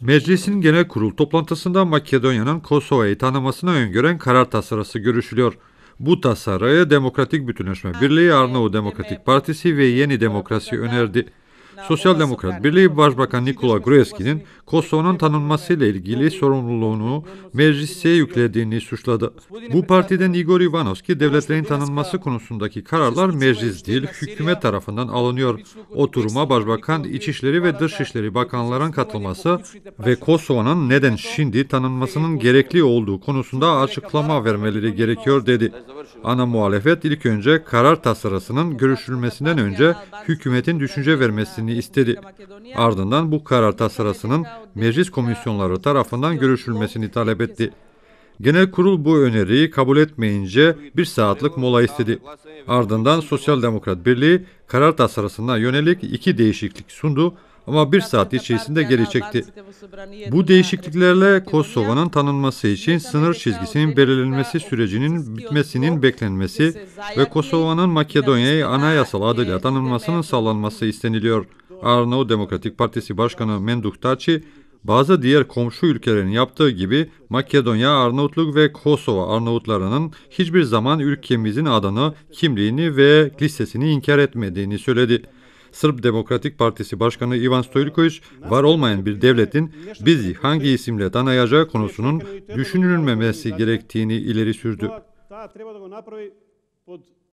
Meclisin genel kurul toplantısında Makedonya'nın Kosova'yı tanımasını öngören karar tasarısı görüşülüyor. Bu tasarıya Demokratik Bütünleşme Birliği, Arnavut Demokratik Partisi ve Yeni Demokrasi önerdi. Sosyal Demokrat Birliği Başbakan Nikola Gruevski'nin Kosova'nın tanınmasıyla ilgili sorumluluğunu meclise yüklediğini suçladı. Bu partiden Igor Ivanovski devletlerin tanınması konusundaki kararlar meclis değil hükümet tarafından alınıyor. Oturuma Başbakan İçişleri ve Dışişleri Bakanların katılması ve Kosova'nın neden şimdi tanınmasının gerekli olduğu konusunda açıklama vermeleri gerekiyor dedi. Ana muhalefet ilk önce karar tasarısının görüşülmesinden önce hükümetin düşünce vermesini istedi. Ardından bu karar tasarısının meclis komisyonları tarafından görüşülmesini talep etti. Genel kurul bu öneriyi kabul etmeyince bir saatlik mola istedi. Ardından Sosyal Demokrat Birliği karar tasarısına yönelik iki değişiklik sundu ama bir saat içerisinde geri çekti. Bu değişikliklerle Kosova'nın tanınması için sınır çizgisinin belirlenmesi sürecinin bitmesinin beklenmesi ve Kosova'nın Makedonya'yı anayasal adıyla tanınmasının sağlanması isteniliyor. Arnavut Demokratik Partisi Başkanı Menduk Taci, bazı diğer komşu ülkelerin yaptığı gibi Makedonya, Arnavutluk ve Kosova Arnavutlarının hiçbir zaman ülkemizin adını, kimliğini ve listesini inkar etmediğini söyledi. Sırp Demokratik Partisi Başkanı Ivan Stoilkovic var olmayan bir devletin bizi hangi isimle tanıyacağı konusunun düşünülmemesi gerektiğini ileri sürdü.